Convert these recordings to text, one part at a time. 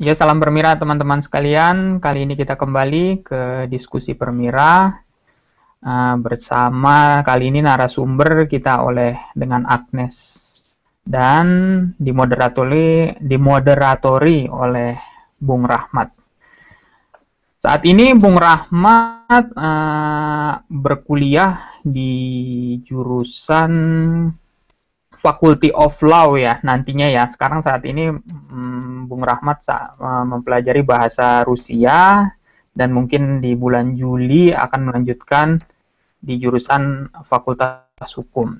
Ya, salam Permira teman-teman sekalian. Kali ini kita kembali ke diskusi Permira uh, bersama kali ini narasumber kita oleh dengan Agnes dan dimoderatori dimoderatori oleh Bung Rahmat. Saat ini Bung Rahmat uh, berkuliah di jurusan Faculty of Law ya nantinya ya. Sekarang saat ini hmm, Bung Rahmat mempelajari bahasa Rusia dan mungkin di bulan Juli akan melanjutkan di jurusan Fakultas Hukum.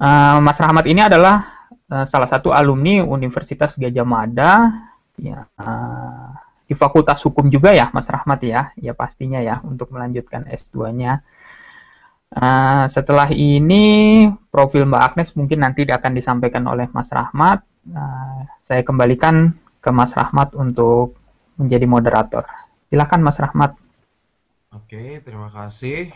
Eh, Mas Rahmat ini adalah eh, salah satu alumni Universitas Gajah Mada ya eh, di Fakultas Hukum juga ya Mas Rahmat ya ya pastinya ya untuk melanjutkan S2-nya. Nah, setelah ini profil Mbak Agnes mungkin nanti akan disampaikan oleh Mas Rahmat. Uh, saya kembalikan ke Mas Rahmat untuk menjadi moderator. Silakan Mas Rahmat. Oke, terima kasih.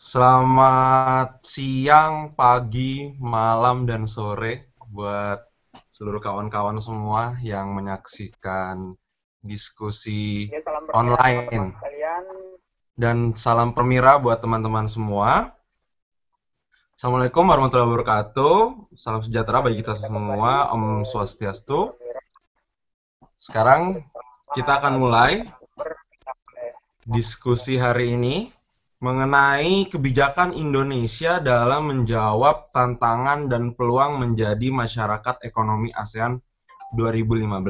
Selamat siang, pagi, malam, dan sore buat seluruh kawan-kawan semua yang menyaksikan diskusi ya, online. Kalian dan salam permira buat teman-teman semua. Assalamualaikum warahmatullahi wabarakatuh. Salam sejahtera bagi kita semua. Om Swastiastu. Sekarang kita akan mulai diskusi hari ini mengenai kebijakan Indonesia dalam menjawab tantangan dan peluang menjadi masyarakat ekonomi ASEAN 2015.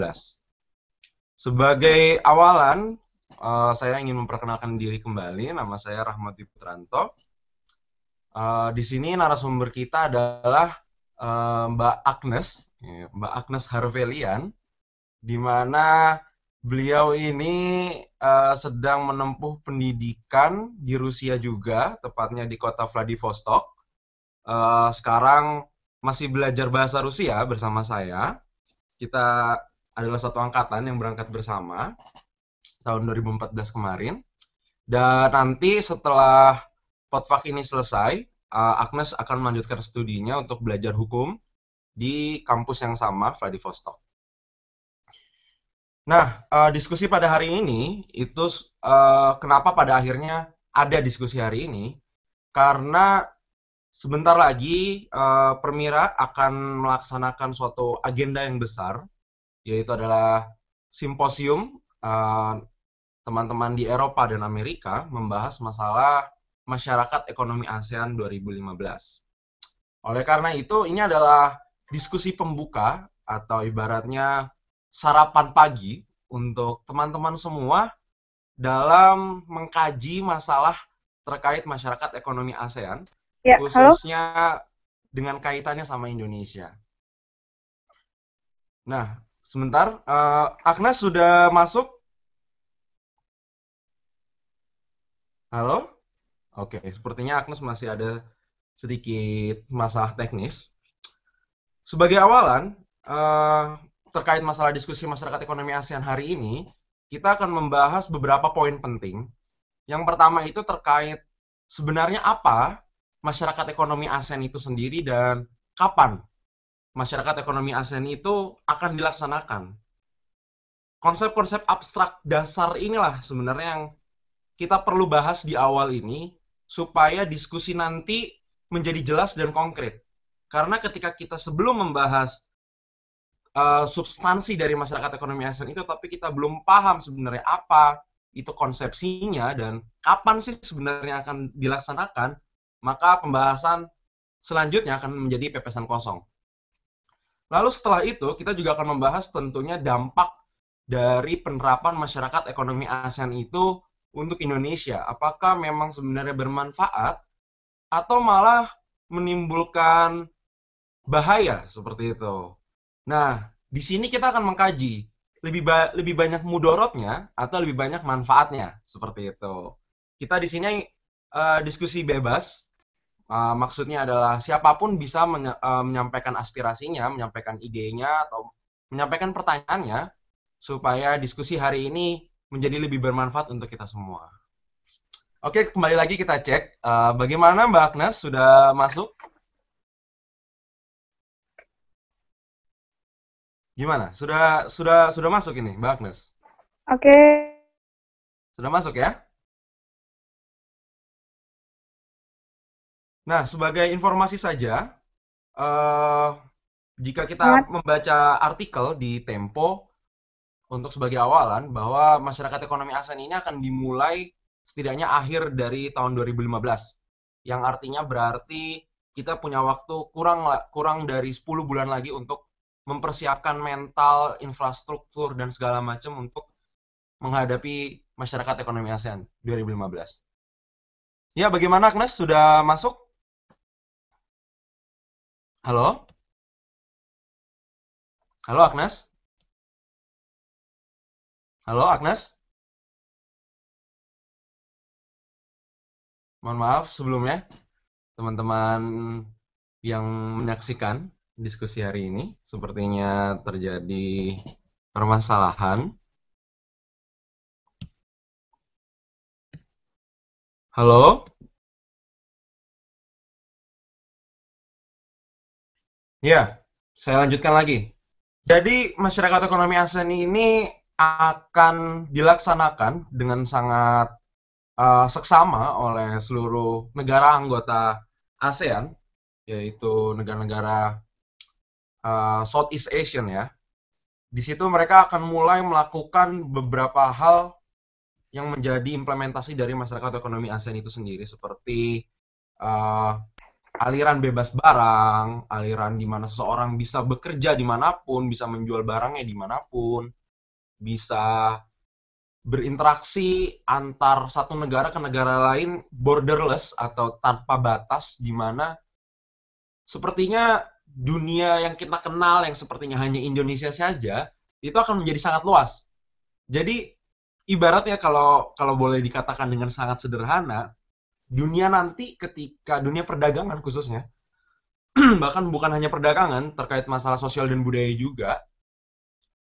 Sebagai awalan, Eh, saya ingin memperkenalkan diri kembali. Nama saya Rahmati Putranto. Uh, eh, di sini narasumber kita adalah uh, Mbak Agnes, Mbak Agnes Harvelian, di mana beliau ini uh, sedang menempuh pendidikan di Rusia juga, tepatnya di kota Vladivostok. Uh, sekarang masih belajar bahasa Rusia bersama saya. Kita adalah satu angkatan yang berangkat bersama tahun 2014 kemarin. Dan nanti setelah potfak ini selesai, eh, Agnes akan melanjutkan studinya untuk belajar hukum di kampus yang sama, Vladivostok. Nah, eh, diskusi pada hari ini itu eh, kenapa pada akhirnya ada diskusi hari ini? Karena sebentar lagi uh, Permira akan melaksanakan suatu agenda yang besar, yaitu adalah simposium Eh, teman-teman uh, di Eropa dan Amerika membahas masalah masyarakat ekonomi ASEAN 2015. Oleh karena itu, ini adalah diskusi pembuka atau ibaratnya sarapan pagi untuk teman-teman semua dalam mengkaji masalah terkait masyarakat ekonomi ASEAN, ya, khususnya halo? dengan kaitannya sama Indonesia. Nah, Sebentar, uh, Agnes sudah masuk? Halo? Oke, sepertinya Agnes masih ada sedikit masalah teknis. Sebagai awalan, uh, terkait masalah diskusi masyarakat ekonomi ASEAN hari ini, kita akan membahas beberapa poin penting. Yang pertama itu terkait sebenarnya apa masyarakat ekonomi ASEAN itu sendiri dan kapan masyarakat ekonomi ASEAN itu akan dilaksanakan. Konsep-konsep abstrak dasar inilah sebenarnya yang kita perlu bahas di awal ini supaya diskusi nanti menjadi jelas dan konkret. Karena ketika kita sebelum membahas uh, substansi dari masyarakat ekonomi ASEAN itu, tapi kita belum paham sebenarnya apa itu konsepsinya dan kapan sih sebenarnya akan dilaksanakan, maka pembahasan selanjutnya akan menjadi pepesan kosong. Lalu setelah itu kita juga akan membahas tentunya dampak dari penerapan masyarakat ekonomi ASEAN itu untuk Indonesia. Apakah memang sebenarnya bermanfaat atau malah menimbulkan bahaya seperti itu. Nah, di sini kita akan mengkaji lebih ba lebih banyak mudorotnya atau lebih banyak manfaatnya seperti itu. Kita di sini uh, diskusi bebas Uh, maksudnya adalah siapapun bisa menye uh, menyampaikan aspirasinya, menyampaikan idenya atau menyampaikan pertanyaannya supaya diskusi hari ini menjadi lebih bermanfaat untuk kita semua. Oke, kembali lagi kita cek uh, bagaimana Mbak Agnes sudah masuk? Gimana? Sudah sudah sudah masuk ini Mbak Agnes? Oke. Sudah masuk ya? Nah, sebagai informasi saja, uh, jika kita membaca artikel di Tempo untuk sebagai awalan bahwa masyarakat ekonomi ASEAN ini akan dimulai setidaknya akhir dari tahun 2015. Yang artinya berarti kita punya waktu kurang kurang dari 10 bulan lagi untuk mempersiapkan mental, infrastruktur dan segala macam untuk menghadapi masyarakat ekonomi e ASEAN 2015. Ya, bagaimana Agnes sudah masuk? Halo? Halo Agnes? Halo Agnes? Mohon maaf sebelumnya teman-teman yang menyaksikan diskusi hari ini sepertinya terjadi permasalahan. Halo? Ya, saya lanjutkan lagi. Jadi masyarakat ekonomi ASEAN ini akan dilaksanakan dengan sangat uh, seksama oleh seluruh negara anggota ASEAN, yaitu negara-negara uh, Southeast Asian ya. Di situ mereka akan mulai melakukan beberapa hal yang menjadi implementasi dari masyarakat ekonomi ASEAN itu sendiri, seperti uh, aliran bebas barang, aliran di mana seseorang bisa bekerja dimanapun, bisa menjual barangnya dimanapun, bisa berinteraksi antar satu negara ke negara lain borderless atau tanpa batas, di mana sepertinya dunia yang kita kenal yang sepertinya hanya Indonesia saja itu akan menjadi sangat luas. Jadi ibaratnya kalau kalau boleh dikatakan dengan sangat sederhana, dunia nanti ketika dunia perdagangan khususnya bahkan bukan hanya perdagangan terkait masalah sosial dan budaya juga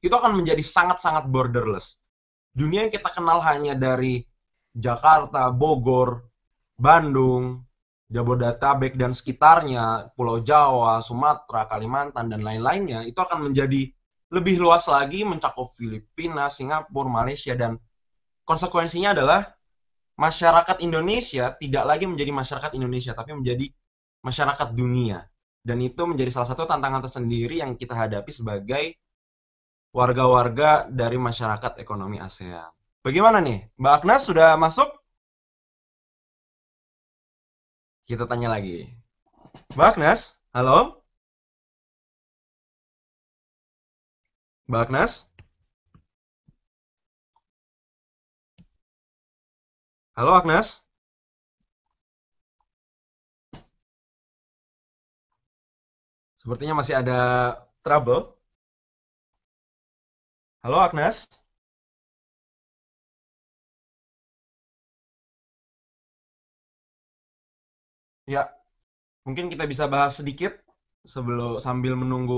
itu akan menjadi sangat-sangat borderless. Dunia yang kita kenal hanya dari Jakarta, Bogor, Bandung, Jabodetabek dan sekitarnya, Pulau Jawa, Sumatera, Kalimantan dan lain-lainnya itu akan menjadi lebih luas lagi mencakup Filipina, Singapura, Malaysia dan konsekuensinya adalah masyarakat Indonesia tidak lagi menjadi masyarakat Indonesia tapi menjadi masyarakat dunia dan itu menjadi salah satu tantangan tersendiri yang kita hadapi sebagai warga-warga dari masyarakat ekonomi ASEAN. Bagaimana nih, Mbak Agnes sudah masuk? Kita tanya lagi. Mbak Agnes, halo? Mbak Agnes? Halo Agnes. Sepertinya masih ada trouble. Halo Agnes. Ya, mungkin kita bisa bahas sedikit sebelum sambil menunggu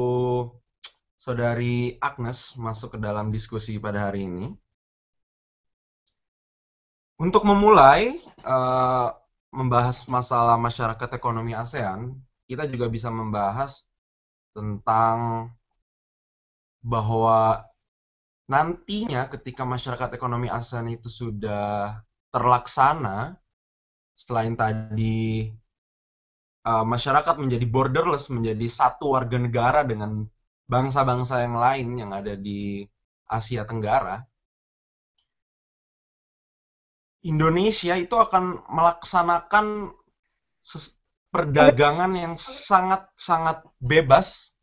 saudari Agnes masuk ke dalam diskusi pada hari ini. Untuk memulai uh, membahas masalah masyarakat ekonomi ASEAN, kita juga bisa membahas tentang bahwa nantinya ketika masyarakat ekonomi ASEAN itu sudah terlaksana, selain tadi uh, masyarakat menjadi borderless, menjadi satu warga negara dengan bangsa-bangsa yang lain yang ada di Asia Tenggara, Indonesia itu akan melaksanakan perdagangan yang sangat-sangat bebas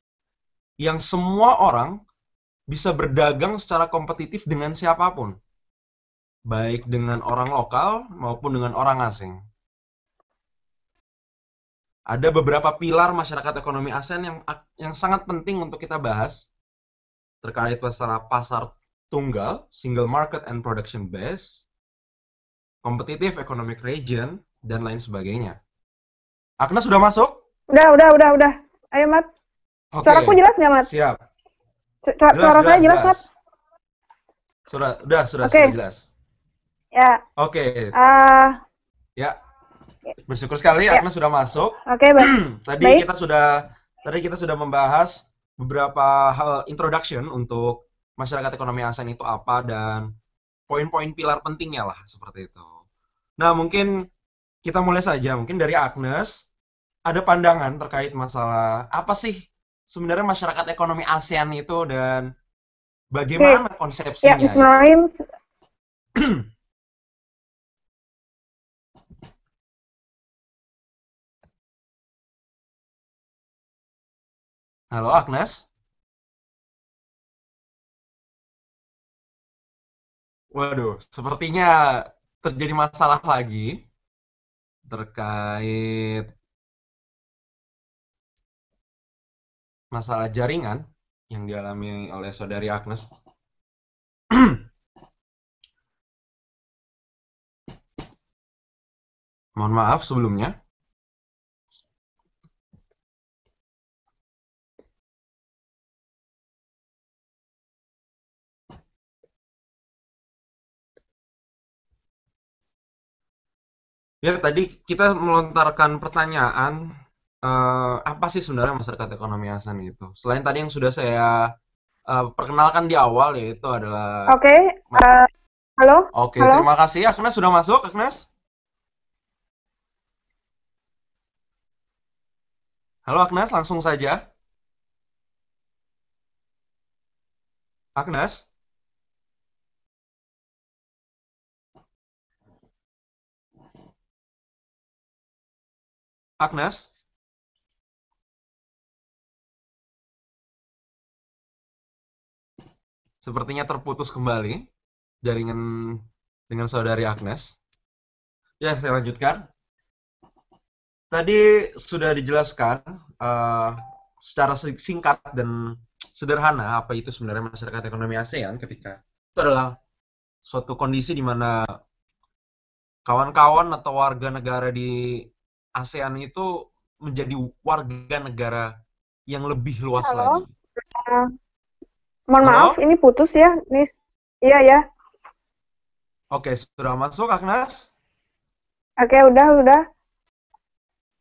yang semua orang bisa berdagang secara kompetitif dengan siapapun. Baik dengan orang lokal maupun dengan orang asing. Ada beberapa pilar masyarakat ekonomi ASEAN yang yang sangat penting untuk kita bahas terkait masalah pasar tunggal, single market and production base, Kompetitif, economic region, dan lain sebagainya. Agnes sudah masuk? Udah, udah, udah, udah. Ayo, Mat. Okay. Suaraku jelas nggak, Mat? Siap. Suara, jelas, jelas, saya jelas, jelas, Mat? Sudah, sudah, sudah, okay. sudah jelas. Ya. Oke. Okay. Uh, ya. Bersyukur sekali ya. Agnes sudah masuk. Oke, okay, baik. tadi baik. kita sudah tadi kita sudah membahas beberapa hal introduction untuk masyarakat ekonomi ASEAN itu apa dan poin-poin pilar pentingnya lah seperti itu. Nah, mungkin kita mulai saja. Mungkin dari Agnes, ada pandangan terkait masalah apa sih sebenarnya masyarakat ekonomi ASEAN itu dan bagaimana okay. konsepsinya? Ya, gitu? Ismail. Halo Agnes. Waduh, sepertinya terjadi masalah lagi terkait masalah jaringan yang dialami oleh saudari Agnes. Mohon maaf sebelumnya. Ya tadi kita melontarkan pertanyaan uh, apa sih sebenarnya masyarakat ekonomi Hasan itu. Selain tadi yang sudah saya uh, perkenalkan di awal yaitu adalah. Oke. Okay, uh, eh, halo. Oke okay, terima kasih Agnes sudah masuk Agnes. Halo Agnes langsung saja. Agnes. Agnes sepertinya terputus kembali jaringan dengan saudari Agnes. Ya, saya lanjutkan. Tadi sudah dijelaskan uh, secara singkat dan sederhana apa itu sebenarnya masyarakat ekonomi ASEAN ketika itu adalah suatu kondisi di mana kawan-kawan atau warga negara di ASEAN itu menjadi warga negara yang lebih luas Halo. lagi. Uh, mohon Halo? maaf, ini putus ya. Nis. iya ya. Oke, sudah masuk Agnes? Oke, udah, udah.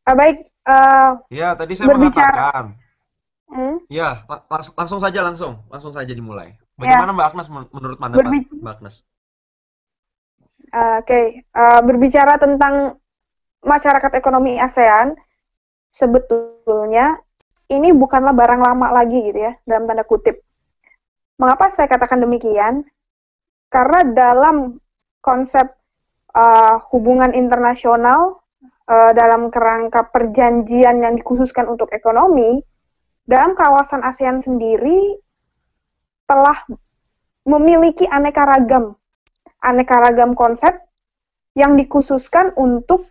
Uh, baik. Uh, ya, tadi saya berbicara. mengatakan. Hmm? Ya, lang langsung saja, langsung. Langsung saja dimulai. Ya. Bagaimana ya. Mbak Agnes menurut pandangan Mbak Agnes? Uh, Oke, okay. uh, berbicara tentang masyarakat ekonomi ASEAN sebetulnya ini bukanlah barang lama lagi gitu ya dalam tanda kutip. Mengapa saya katakan demikian? Karena dalam konsep uh, hubungan internasional uh, dalam kerangka perjanjian yang dikhususkan untuk ekonomi dalam kawasan ASEAN sendiri telah memiliki aneka ragam aneka ragam konsep yang dikhususkan untuk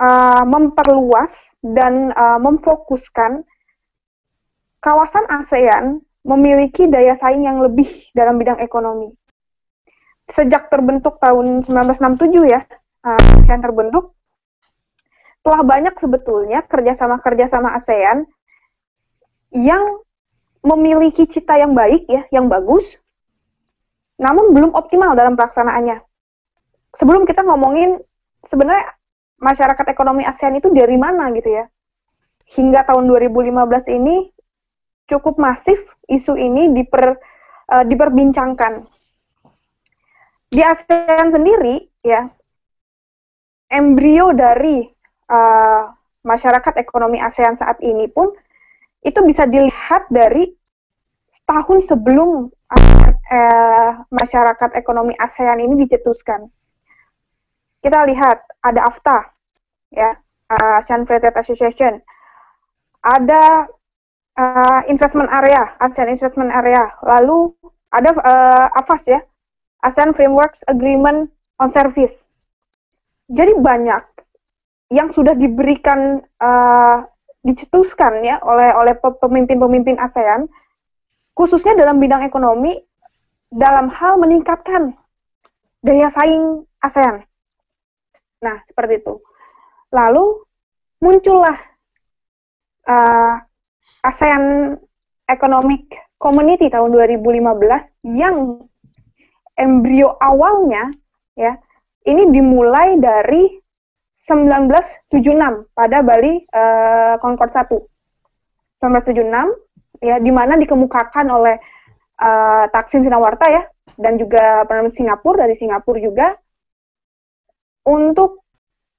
Eh, memperluas dan uh, memfokuskan kawasan ASEAN memiliki daya saing yang lebih dalam bidang ekonomi. Sejak terbentuk tahun 1967 ya, eh, ASEAN terbentuk, telah banyak sebetulnya kerjasama-kerjasama ASEAN yang memiliki cita yang baik ya, yang bagus, namun belum optimal dalam pelaksanaannya. Sebelum kita ngomongin sebenarnya masyarakat ekonomi ASEAN itu dari mana gitu ya. Hingga tahun 2015 ini cukup masif isu ini diper uh, diperbincangkan. Di ASEAN sendiri ya embrio dari uh, masyarakat ekonomi ASEAN saat ini pun itu bisa dilihat dari tahun sebelum uh, masyarakat ekonomi ASEAN ini dicetuskan kita lihat ada AFTA, ya, uh, ASEAN Free Trade Association, ada uh, investment area, ASEAN investment area, lalu ada uh, AFAS ya, ASEAN Frameworks Agreement on Service. Jadi banyak yang sudah diberikan uh, dicetuskan ya oleh oleh pemimpin-pemimpin ASEAN khususnya dalam bidang ekonomi dalam hal meningkatkan daya saing ASEAN. Nah, seperti itu. Lalu muncullah uh, ASEAN Economic Community tahun 2015 yang embrio awalnya ya ini dimulai dari 1976 pada Bali uh, Concord 1. 1976 ya di mana dikemukakan oleh uh, eh, Taksin Sinawarta ya dan juga Perdana Singapura dari Singapura juga untuk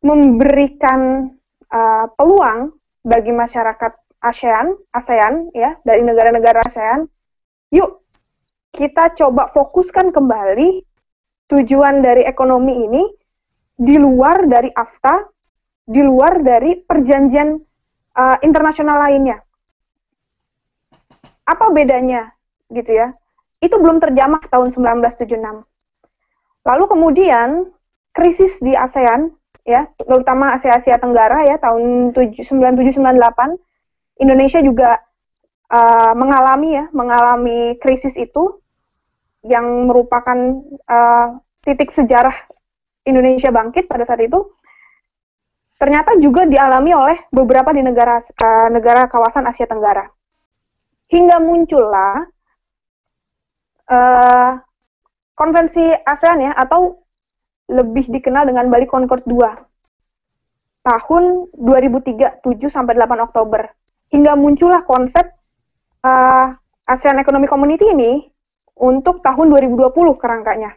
memberikan uh, peluang bagi masyarakat ASEAN, ASEAN ya dari negara-negara ASEAN, yuk kita coba fokuskan kembali tujuan dari ekonomi ini di luar dari AFTA, di luar dari perjanjian uh, internasional lainnya. Apa bedanya gitu ya? Itu belum terjamah tahun 1976. Lalu kemudian krisis di ASEAN ya, terutama Asia Asia Tenggara ya tahun 9798 Indonesia juga uh, mengalami ya, mengalami krisis itu yang merupakan uh, titik sejarah Indonesia bangkit pada saat itu ternyata juga dialami oleh beberapa di negara uh, negara kawasan Asia Tenggara. Hingga muncullah uh, konvensi ASEAN ya atau lebih dikenal dengan Bali Concord 2. Tahun 2003, 7 sampai 8 Oktober. Hingga muncullah konsep uh, ASEAN Economic Community ini untuk tahun 2020 kerangkanya.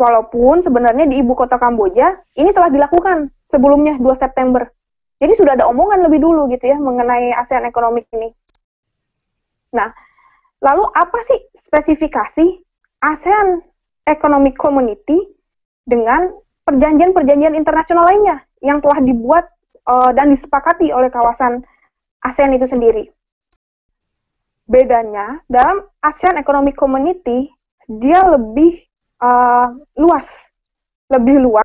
Walaupun sebenarnya di ibu kota Kamboja ini telah dilakukan sebelumnya 2 September. Jadi sudah ada omongan lebih dulu gitu ya mengenai ASEAN Economic ini. Nah, lalu apa sih spesifikasi ASEAN Economic Community dengan perjanjian-perjanjian internasional lainnya yang telah dibuat uh, dan disepakati oleh kawasan ASEAN itu sendiri. Bedanya dalam ASEAN Economic Community dia lebih uh, luas, lebih luas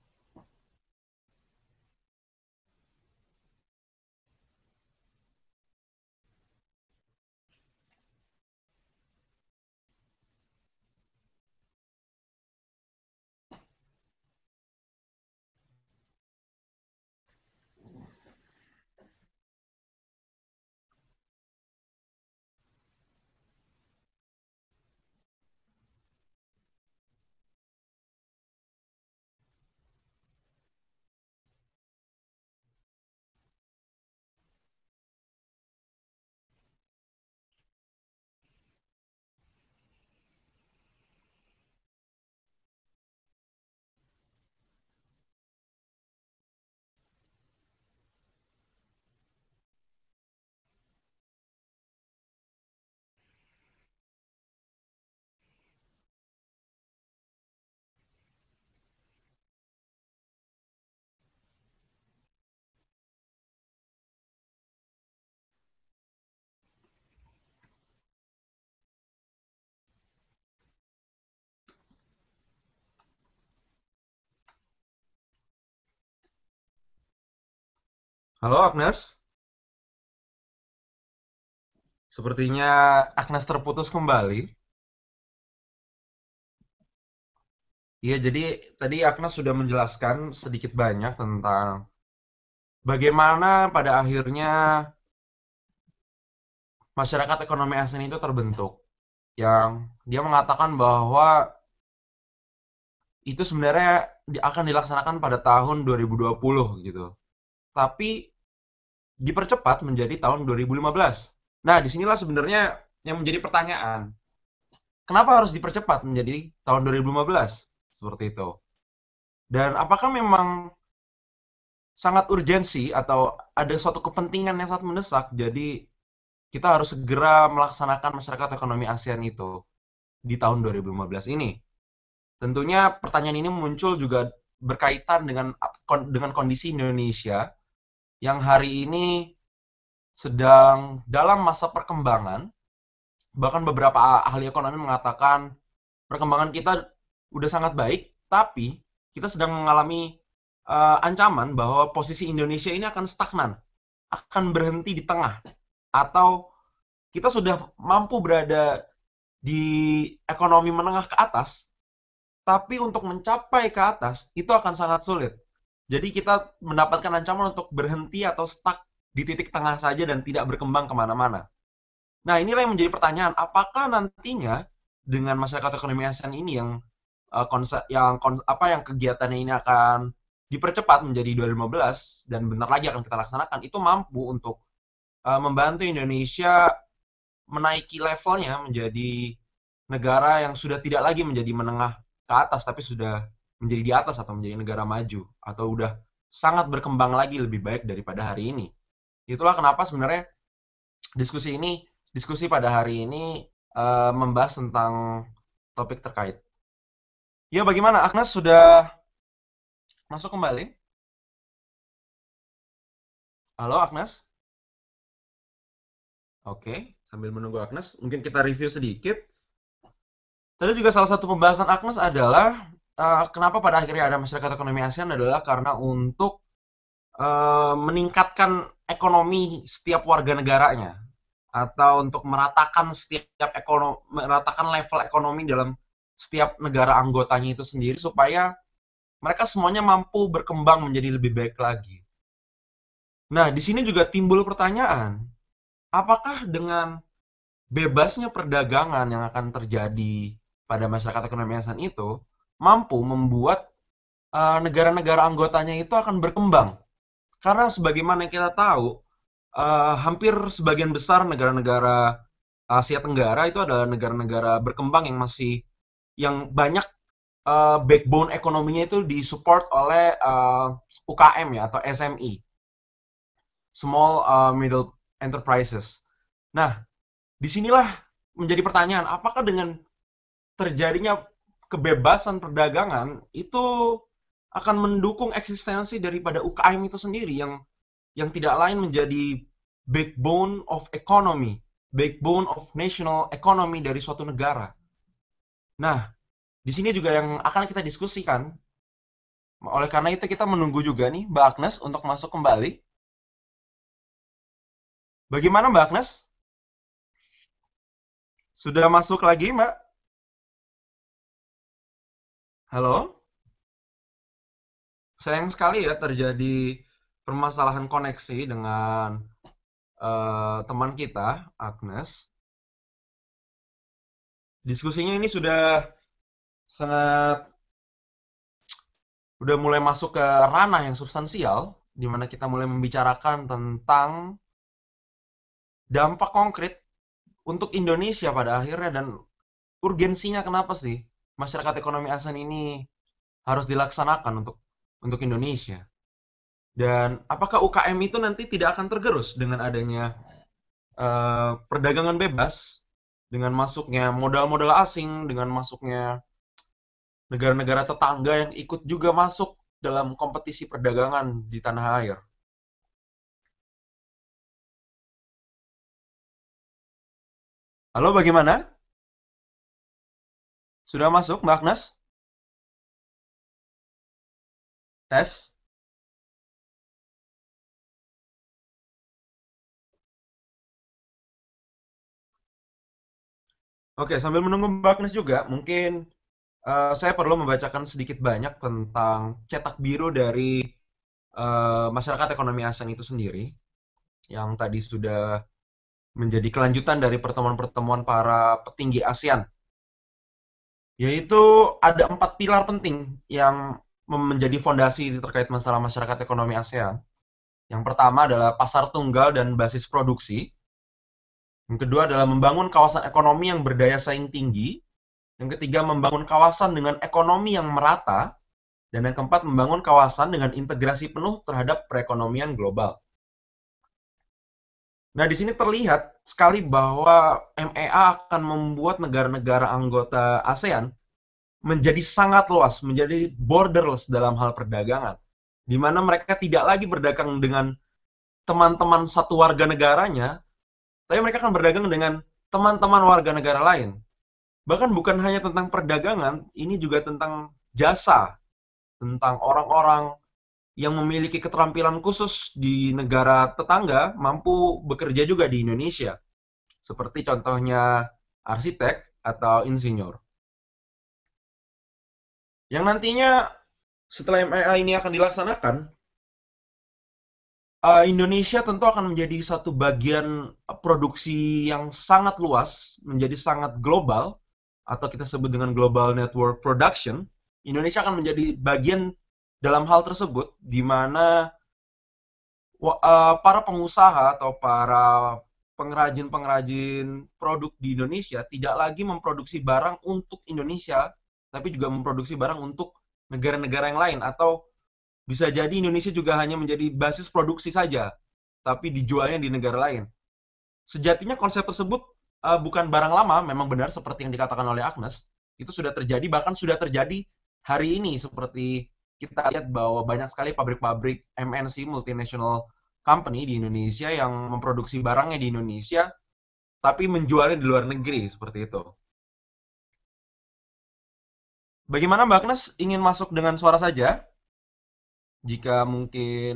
Halo Agnes. Sepertinya Agnes terputus kembali. Iya, jadi tadi Agnes sudah menjelaskan sedikit banyak tentang bagaimana pada akhirnya masyarakat ekonomi asing itu terbentuk. Yang dia mengatakan bahwa itu sebenarnya akan dilaksanakan pada tahun 2020 gitu tapi dipercepat menjadi tahun 2015. Nah, disinilah sebenarnya yang menjadi pertanyaan. Kenapa harus dipercepat menjadi tahun 2015? Seperti itu. Dan apakah memang sangat urgensi atau ada suatu kepentingan yang sangat mendesak, jadi kita harus segera melaksanakan masyarakat ekonomi ASEAN itu di tahun 2015 ini. Tentunya pertanyaan ini muncul juga berkaitan dengan dengan kondisi Indonesia yang hari ini sedang dalam masa perkembangan. Bahkan beberapa ahli ekonomi mengatakan perkembangan kita udah sangat baik, tapi kita sedang mengalami uh, ancaman bahwa posisi Indonesia ini akan stagnan, akan berhenti di tengah atau kita sudah mampu berada di ekonomi menengah ke atas, tapi untuk mencapai ke atas itu akan sangat sulit. Jadi kita mendapatkan ancaman untuk berhenti atau stuck di titik tengah saja dan tidak berkembang kemana-mana. Nah inilah yang menjadi pertanyaan, apakah nantinya dengan masyarakat ekonomi ASEAN ini yang uh, eh, konsep yang kons apa yang kegiatannya ini akan dipercepat menjadi 2015 dan benar lagi akan kita laksanakan itu mampu untuk eh, membantu Indonesia menaiki levelnya menjadi negara yang sudah tidak lagi menjadi menengah ke atas tapi sudah menjadi di atas atau menjadi negara maju atau udah sangat berkembang lagi lebih baik daripada hari ini. Itulah kenapa sebenarnya diskusi ini diskusi pada hari ini e, membahas tentang topik terkait. Ya bagaimana Agnes sudah masuk kembali? Halo Agnes? Oke, sambil menunggu Agnes, mungkin kita review sedikit. Tadi juga salah satu pembahasan Agnes adalah Eh, kenapa pada akhirnya ada masyarakat ekonomi ASEAN adalah karena untuk uh, meningkatkan ekonomi setiap warga negaranya atau untuk meratakan setiap ekonomi meratakan level ekonomi dalam setiap negara anggotanya itu sendiri supaya mereka semuanya mampu berkembang menjadi lebih baik lagi. Nah, di sini juga timbul pertanyaan, apakah dengan bebasnya perdagangan yang akan terjadi pada masyarakat ekonomi ASEAN itu mampu membuat eh, negara-negara uh, anggotanya itu akan berkembang. Karena sebagaimana kita tahu, uh, hampir sebagian besar negara-negara Asia Tenggara itu adalah negara-negara berkembang yang masih yang banyak uh, backbone ekonominya itu disupport oleh uh, UKM ya atau SME, small uh, middle enterprises. Nah, disinilah menjadi pertanyaan, apakah dengan terjadinya kebebasan perdagangan itu akan mendukung eksistensi daripada UKM itu sendiri yang yang tidak lain menjadi backbone of economy, backbone of national economy dari suatu negara. Nah, di sini juga yang akan kita diskusikan. Oleh karena itu kita menunggu juga nih Mbak Agnes untuk masuk kembali. Bagaimana Mbak Agnes? Sudah masuk lagi Mbak? Halo? Sayang sekali ya terjadi permasalahan koneksi dengan uh, teman kita, Agnes. Diskusinya ini sudah sangat udah mulai masuk ke ranah yang substansial di mana kita mulai membicarakan tentang dampak konkret untuk Indonesia pada akhirnya dan urgensinya kenapa sih masyarakat ekonomi ASEAN ini harus dilaksanakan untuk untuk Indonesia? Dan apakah UKM itu nanti tidak akan tergerus dengan adanya uh, perdagangan bebas, dengan masuknya modal-modal asing, dengan masuknya negara-negara tetangga yang ikut juga masuk dalam kompetisi perdagangan di tanah air? Halo, bagaimana? Sudah masuk, Mbak Agnes? Tes? Oke, sambil menunggu Mbak Agnes juga, mungkin uh, saya perlu membacakan sedikit banyak tentang cetak biru dari uh, masyarakat ekonomi asing itu sendiri, yang tadi sudah menjadi kelanjutan dari pertemuan-pertemuan para petinggi ASEAN yaitu ada empat pilar penting yang menjadi fondasi terkait masalah masyarakat ekonomi ASEAN. Yang pertama adalah pasar tunggal dan basis produksi. Yang kedua adalah membangun kawasan ekonomi yang berdaya saing tinggi. Yang ketiga membangun kawasan dengan ekonomi yang merata. Dan yang keempat membangun kawasan dengan integrasi penuh terhadap perekonomian global. Nah, di sini terlihat sekali bahwa MEA akan membuat negara-negara anggota ASEAN menjadi sangat luas, menjadi borderless dalam hal perdagangan. Di mana mereka tidak lagi berdagang dengan teman-teman satu warga negaranya, tapi mereka akan berdagang dengan teman-teman warga negara lain. Bahkan bukan hanya tentang perdagangan, ini juga tentang jasa, tentang orang-orang, yang memiliki keterampilan khusus di negara tetangga mampu bekerja juga di Indonesia. Seperti contohnya arsitek atau insinyur. Yang nantinya setelah MIA ini akan dilaksanakan, eh, Indonesia tentu akan menjadi satu bagian produksi yang sangat luas, menjadi sangat global, atau kita sebut dengan global network production. Indonesia akan menjadi bagian dalam hal tersebut di mana uh, para pengusaha atau para pengrajin-pengrajin produk di Indonesia tidak lagi memproduksi barang untuk Indonesia, tapi juga memproduksi barang untuk negara-negara yang lain atau bisa jadi Indonesia juga hanya menjadi basis produksi saja, tapi dijualnya di negara lain. Sejatinya konsep tersebut uh, bukan barang lama, memang benar seperti yang dikatakan oleh Agnes, itu sudah terjadi bahkan sudah terjadi hari ini seperti kita lihat bahwa banyak sekali pabrik-pabrik MNC multinational company di Indonesia yang memproduksi barangnya di Indonesia tapi menjualnya di luar negeri seperti itu. Bagaimana Mbak Agnes ingin masuk dengan suara saja? Jika mungkin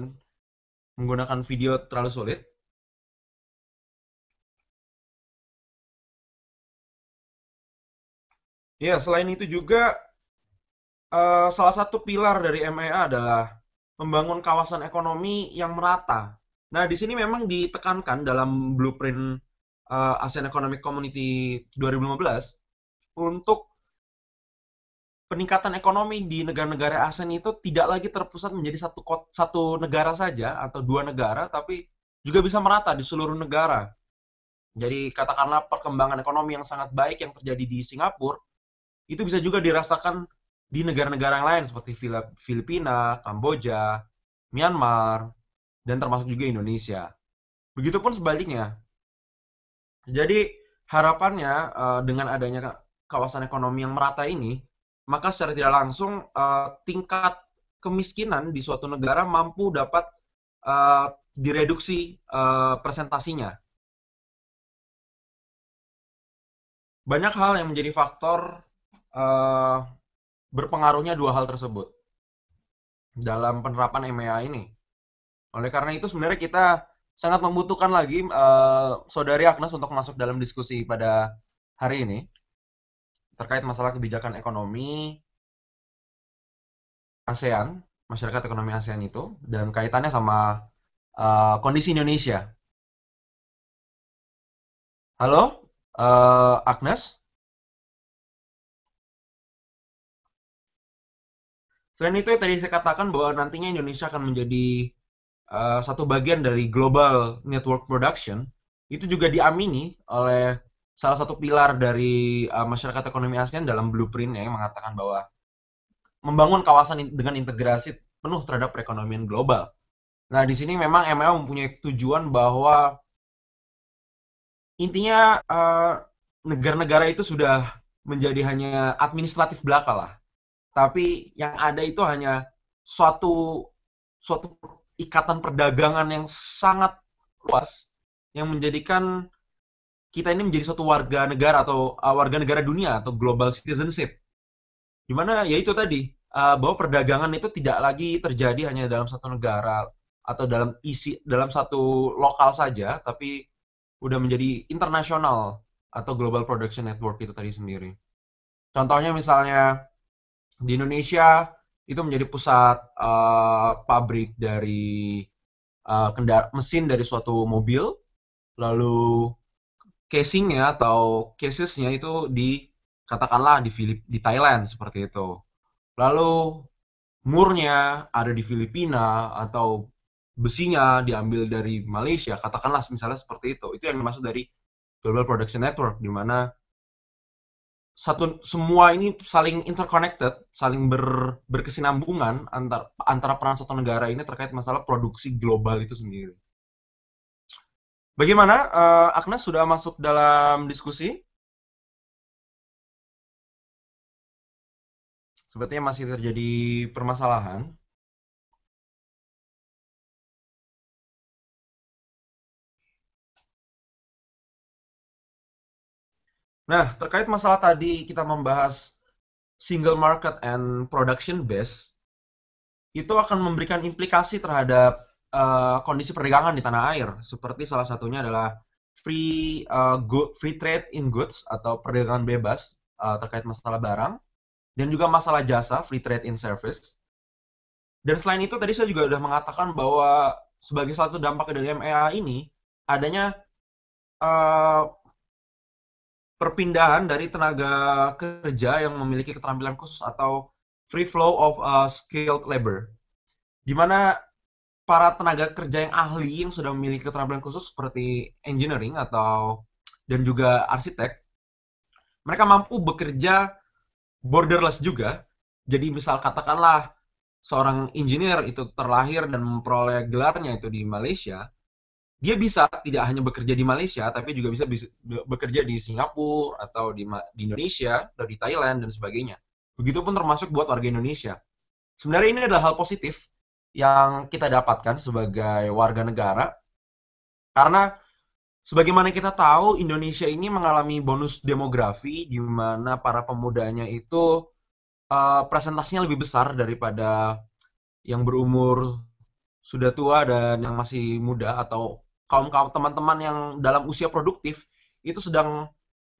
menggunakan video terlalu sulit. Ya, selain itu juga Eh, salah satu pilar dari MEA adalah membangun kawasan ekonomi yang merata. Nah, di sini memang ditekankan dalam blueprint uh, eh, ASEAN Economic Community 2015 untuk peningkatan ekonomi di negara-negara ASEAN itu tidak lagi terpusat menjadi satu satu negara saja atau dua negara, tapi juga bisa merata di seluruh negara. Jadi katakanlah perkembangan ekonomi yang sangat baik yang terjadi di Singapura itu bisa juga dirasakan di negara-negara yang lain seperti Filipina, Kamboja, Myanmar, dan termasuk juga Indonesia. Begitupun sebaliknya. Jadi harapannya eh, dengan adanya kawasan ekonomi yang merata ini, maka secara tidak langsung eh, tingkat kemiskinan di suatu negara mampu dapat eh, direduksi presentasinya. Banyak hal yang menjadi faktor uh, berpengaruhnya dua hal tersebut dalam penerapan MEA ini. Oleh karena itu sebenarnya kita sangat membutuhkan lagi uh, saudari Agnes untuk masuk dalam diskusi pada hari ini terkait masalah kebijakan ekonomi ASEAN, masyarakat ekonomi ASEAN itu dan kaitannya sama uh, kondisi Indonesia. Halo, uh, Agnes? Selain itu ya tadi saya katakan bahwa nantinya Indonesia akan menjadi uh, satu bagian dari global network production, itu juga diamini oleh salah satu pilar dari uh, masyarakat ekonomi ASEAN dalam blueprint yang mengatakan bahwa membangun kawasan dengan integrasi penuh terhadap perekonomian global. Nah, di sini memang MLM mempunyai tujuan bahwa intinya eh, negara-negara uh, itu sudah menjadi hanya administratif belaka lah tapi yang ada itu hanya suatu suatu ikatan perdagangan yang sangat luas yang menjadikan kita ini menjadi suatu warga negara atau uh, warga negara dunia atau global citizenship. Gimana ya itu tadi uh, bahwa perdagangan itu tidak lagi terjadi hanya dalam satu negara atau dalam isi dalam satu lokal saja, tapi udah menjadi internasional atau global production network itu tadi sendiri. Contohnya misalnya di Indonesia itu menjadi pusat uh, pabrik dari uh, eh, kendara mesin dari suatu mobil lalu casingnya atau casesnya itu di katakanlah di Filip di Thailand seperti itu lalu murnya ada di Filipina atau besinya diambil dari Malaysia katakanlah misalnya seperti itu itu yang dimaksud dari global production network di mana satu semua ini saling interconnected, saling ber, berkesinambungan antar antara peran satu negara ini terkait masalah produksi global itu sendiri. Bagaimana uh, Agnes sudah masuk dalam diskusi? Sepertinya masih terjadi permasalahan. Nah, terkait masalah tadi kita membahas single market and production base, itu akan memberikan implikasi terhadap uh, kondisi perdagangan di tanah air. Seperti salah satunya adalah free uh, go, free trade in goods atau perdagangan bebas uh, terkait masalah barang dan juga masalah jasa free trade in service. Dan selain itu tadi saya juga sudah mengatakan bahwa sebagai salah satu dampak dari MEA ini adanya uh, perpindahan dari tenaga kerja yang memiliki keterampilan khusus atau free flow of uh, skilled labor. Di mana para tenaga kerja yang ahli yang sudah memiliki keterampilan khusus seperti engineering atau dan juga arsitek, mereka mampu bekerja borderless juga. Jadi misal katakanlah seorang engineer itu terlahir dan memperoleh gelarnya itu di Malaysia, dia bisa tidak hanya bekerja di Malaysia, tapi juga bisa, bekerja di Singapura atau di, di Indonesia atau di Thailand dan sebagainya. Begitupun termasuk buat warga Indonesia. Sebenarnya ini adalah hal positif yang kita dapatkan sebagai warga negara, karena sebagaimana kita tahu Indonesia ini mengalami bonus demografi di mana para pemudanya itu uh, eh, presentasinya lebih besar daripada yang berumur sudah tua dan yang masih muda atau kaum kaum teman-teman yang dalam usia produktif itu sedang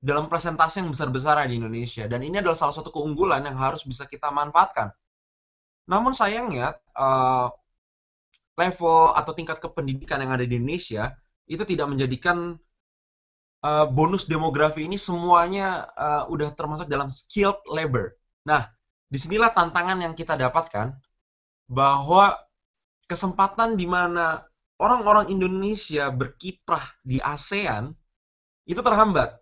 dalam presentasi yang besar-besaran ya di Indonesia dan ini adalah salah satu keunggulan yang harus bisa kita manfaatkan. Namun sayangnya uh, level atau tingkat kependidikan yang ada di Indonesia itu tidak menjadikan uh, bonus demografi ini semuanya uh, udah termasuk dalam skilled labor. Nah, disinilah tantangan yang kita dapatkan bahwa kesempatan di mana orang-orang Indonesia berkiprah di ASEAN itu terhambat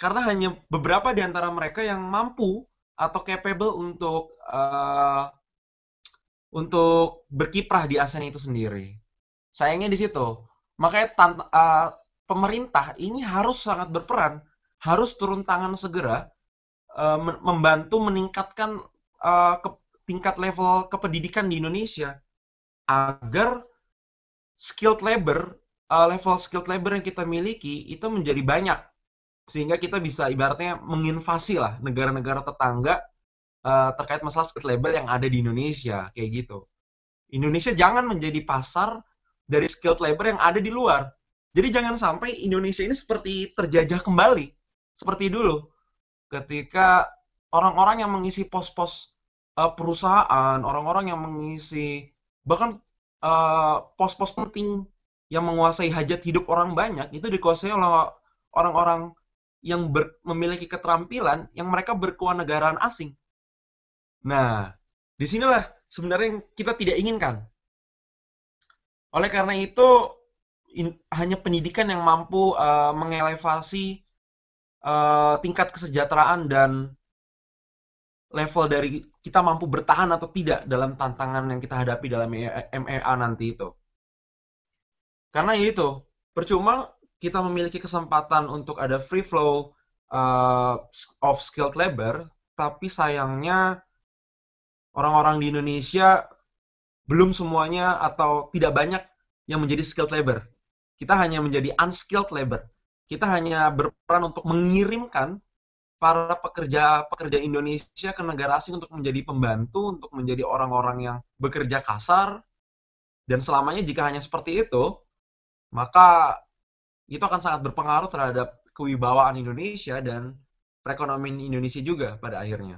karena hanya beberapa di antara mereka yang mampu atau capable untuk uh, untuk berkiprah di ASEAN itu sendiri. Sayangnya di situ. Makanya tan uh, pemerintah ini harus sangat berperan, harus turun tangan segera uh, membantu meningkatkan uh, ke tingkat level kependidikan di Indonesia agar skilled labor uh, level skilled labor yang kita miliki itu menjadi banyak sehingga kita bisa ibaratnya menginvasi lah negara-negara tetangga uh, terkait masalah skilled labor yang ada di Indonesia kayak gitu. Indonesia jangan menjadi pasar dari skilled labor yang ada di luar. Jadi jangan sampai Indonesia ini seperti terjajah kembali seperti dulu ketika orang-orang yang mengisi pos-pos uh, perusahaan, orang-orang yang mengisi bahkan Eh, pos-pos uh, penting yang menguasai hajat hidup orang banyak itu dikuasai oleh orang-orang yang ber, memiliki keterampilan yang mereka berkuah negaraan asing. Nah, disinilah sebenarnya yang kita tidak inginkan. Oleh karena itu, in, hanya pendidikan yang mampu uh, eh, mengelevasi uh, eh, tingkat kesejahteraan dan level dari kita mampu bertahan atau tidak dalam tantangan yang kita hadapi dalam MEA e nanti itu. Karena itu, percuma kita memiliki kesempatan untuk ada free flow uh, of skilled labor, tapi sayangnya orang-orang di Indonesia belum semuanya atau tidak banyak yang menjadi skilled labor. Kita hanya menjadi unskilled labor. Kita hanya berperan untuk mengirimkan para pekerja pekerja Indonesia ke negara asing untuk menjadi pembantu, untuk menjadi orang-orang yang bekerja kasar. Dan selamanya jika hanya seperti itu, maka itu akan sangat berpengaruh terhadap kewibawaan Indonesia dan perekonomian Indonesia juga pada akhirnya.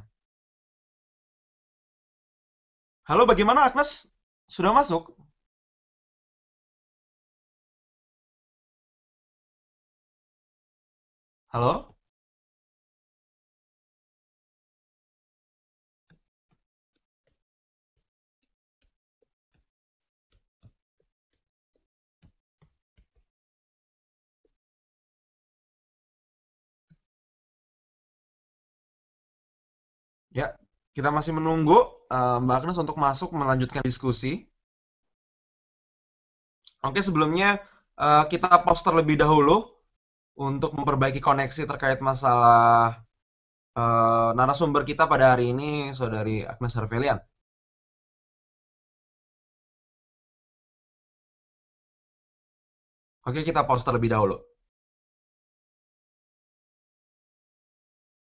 Halo, bagaimana Agnes? Sudah masuk? Halo? Kita masih menunggu uh, Mbak Agnes untuk masuk melanjutkan diskusi. Oke, sebelumnya uh, kita pause terlebih dahulu untuk memperbaiki koneksi terkait masalah uh, narasumber kita pada hari ini, Saudari Agnes Harvelian. Oke, kita pause terlebih dahulu.